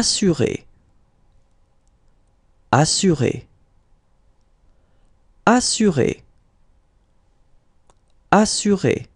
assurer, assurer, assurer, assurer.